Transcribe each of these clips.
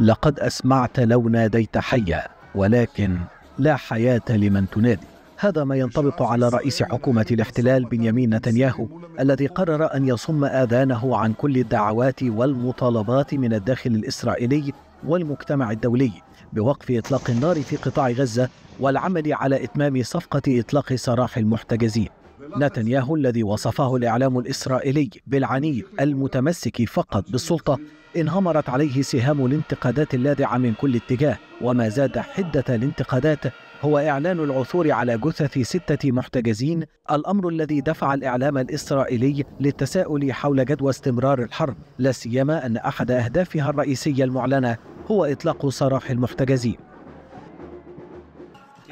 لقد أسمعت لو ناديت حيا ولكن لا حياة لمن تنادي هذا ما ينطبق على رئيس حكومة الاحتلال بنيامين نتنياهو الذي قرر أن يصم آذانه عن كل الدعوات والمطالبات من الداخل الإسرائيلي والمجتمع الدولي بوقف إطلاق النار في قطاع غزة والعمل على إتمام صفقة إطلاق سراح المحتجزين نتنياهو الذي وصفه الإعلام الإسرائيلي بالعنيد المتمسك فقط بالسلطة انهمرت عليه سهام الانتقادات اللاذعة من كل اتجاه وما زاد حدة الانتقادات هو إعلان العثور على جثث ستة محتجزين الأمر الذي دفع الإعلام الإسرائيلي للتساؤل حول جدوى استمرار الحرب لا سيما أن أحد أهدافها الرئيسية المعلنة هو إطلاق سراح المحتجزين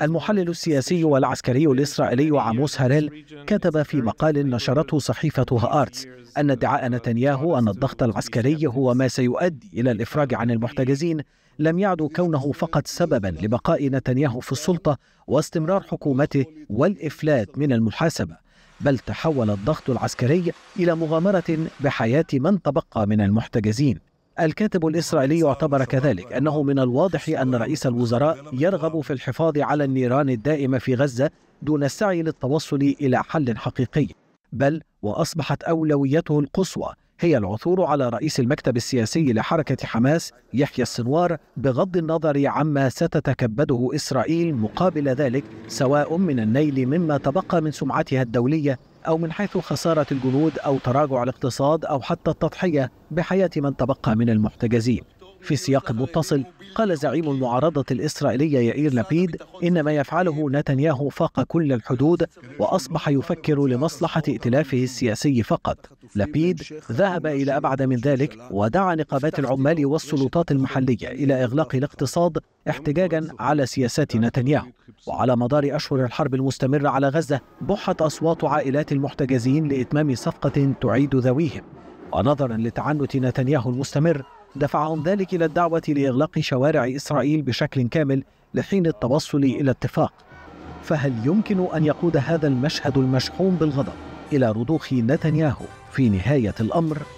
المحلل السياسي والعسكري الإسرائيلي عاموس هاريل كتب في مقال نشرته صحيفة هآرتس أن ادعاء نتنياهو أن الضغط العسكري هو ما سيؤدي إلى الإفراج عن المحتجزين لم يعد كونه فقط سببا لبقاء نتنياهو في السلطة واستمرار حكومته والإفلات من المحاسبة بل تحول الضغط العسكري إلى مغامرة بحياة من تبقى من المحتجزين الكاتب الإسرائيلي اعتبر كذلك أنه من الواضح أن رئيس الوزراء يرغب في الحفاظ على النيران الدائمة في غزة دون السعي للتوصل إلى حل حقيقي بل وأصبحت أولويته القصوى هي العثور على رئيس المكتب السياسي لحركة حماس يحيى السنوار بغض النظر عما ستتكبده إسرائيل مقابل ذلك سواء من النيل مما تبقى من سمعتها الدولية أو من حيث خسارة الجنود أو تراجع الاقتصاد أو حتى التضحية بحياة من تبقى من المحتجزين في سياق متصل قال زعيم المعارضة الإسرائيلية يائير لبيد إن ما يفعله نتنياهو فاق كل الحدود وأصبح يفكر لمصلحة ائتلافه السياسي فقط لبيد ذهب إلى أبعد من ذلك ودعا نقابات العمال والسلطات المحلية إلى إغلاق الاقتصاد احتجاجا على سياسات نتنياهو وعلى مدار أشهر الحرب المستمرة على غزة بحت أصوات عائلات المحتجزين لإتمام صفقة تعيد ذويهم ونظرا لتعنت نتنياهو المستمر دفعهم ذلك إلى الدعوة لإغلاق شوارع إسرائيل بشكل كامل لحين التوصل إلى اتفاق فهل يمكن أن يقود هذا المشهد المشحون بالغضب إلى رضوخ نتنياهو في نهاية الأمر؟